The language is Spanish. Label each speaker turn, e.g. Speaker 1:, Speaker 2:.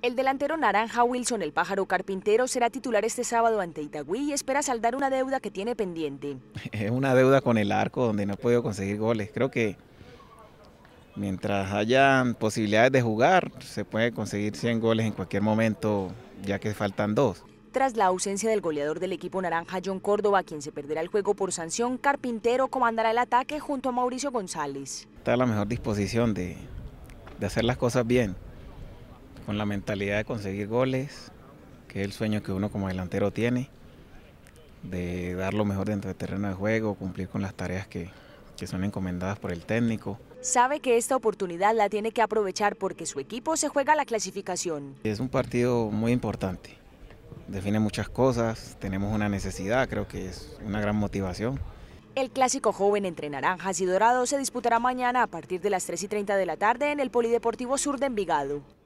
Speaker 1: El delantero naranja Wilson El Pájaro Carpintero será titular este sábado ante Itagüí y espera saldar una deuda que tiene pendiente.
Speaker 2: Es una deuda con el arco donde no ha podido conseguir goles. Creo que mientras hayan posibilidades de jugar, se puede conseguir 100 goles en cualquier momento, ya que faltan dos.
Speaker 1: Tras la ausencia del goleador del equipo naranja John Córdoba, quien se perderá el juego por sanción, Carpintero comandará el ataque junto a Mauricio González.
Speaker 2: Está a la mejor disposición de hacer las cosas bien con la mentalidad de conseguir goles, que es el sueño que uno como delantero tiene, de dar lo mejor dentro del terreno de juego, cumplir con las tareas que, que son encomendadas por el técnico.
Speaker 1: Sabe que esta oportunidad la tiene que aprovechar porque su equipo se juega la clasificación.
Speaker 2: Es un partido muy importante, define muchas cosas, tenemos una necesidad, creo que es una gran motivación.
Speaker 1: El clásico joven entre naranjas y dorados se disputará mañana a partir de las 3 y 30 de la tarde en el Polideportivo Sur de Envigado.